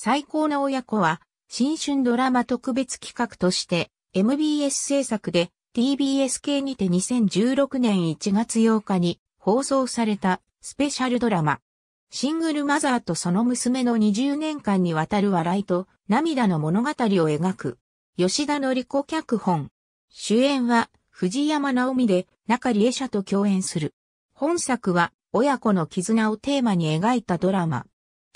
最高の親子は、新春ドラマ特別企画として、MBS 制作で TBS 系にて2016年1月8日に放送されたスペシャルドラマ。シングルマザーとその娘の20年間にわたる笑いと涙の物語を描く。吉田のり子脚本。主演は藤山直美で中里江社と共演する。本作は親子の絆をテーマに描いたドラマ。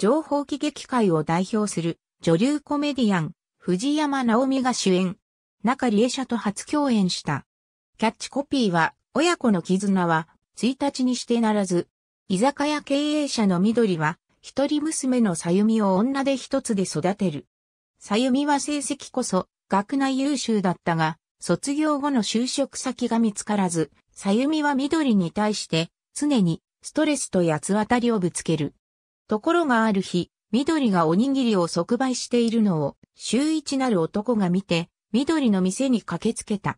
情報喜劇界を代表する女流コメディアン、藤山直美が主演、中里江社と初共演した。キャッチコピーは、親子の絆は、1日にしてならず、居酒屋経営者の緑は、一人娘のさゆみを女で一つで育てる。さゆみは成績こそ、学内優秀だったが、卒業後の就職先が見つからず、さゆみは緑に対して、常に、ストレスと八つ当たりをぶつける。ところがある日、緑がおにぎりを即売しているのを、周一なる男が見て、緑の店に駆けつけた。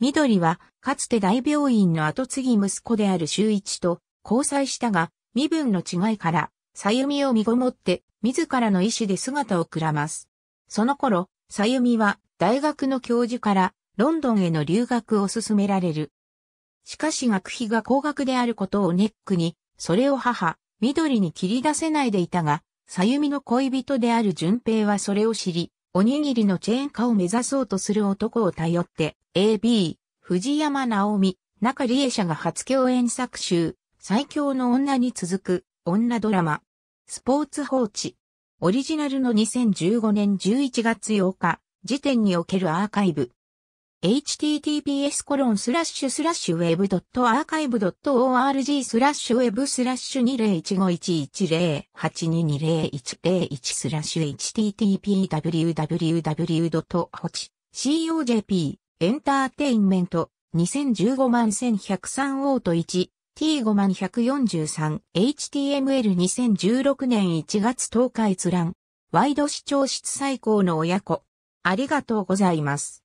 緑は、かつて大病院の後継ぎ息子である周一と交際したが、身分の違いから、さゆみを身ごもって、自らの意志で姿をくらます。その頃、さゆみは、大学の教授から、ロンドンへの留学を勧められる。しかし学費が高額であることをネックに、それを母、緑に切り出せないでいたが、さゆみの恋人である淳平はそれを知り、おにぎりのチェーン化を目指そうとする男を頼って、AB、藤山直美、中里恵社が初共演作集、最強の女に続く、女ドラマ、スポーツ放置。オリジナルの2015年11月8日、時点におけるアーカイブ。https w ロンスラッシュスラアーカイブ org スラッシュウェブスラッシュ20151108220101スラッシュ httpwww.hoch.cojp エンターテインメント2015万1103オート1 T5 万 143HTML2016 年1月10日閲覧ワイド視聴室最高の親子ありがとうございます。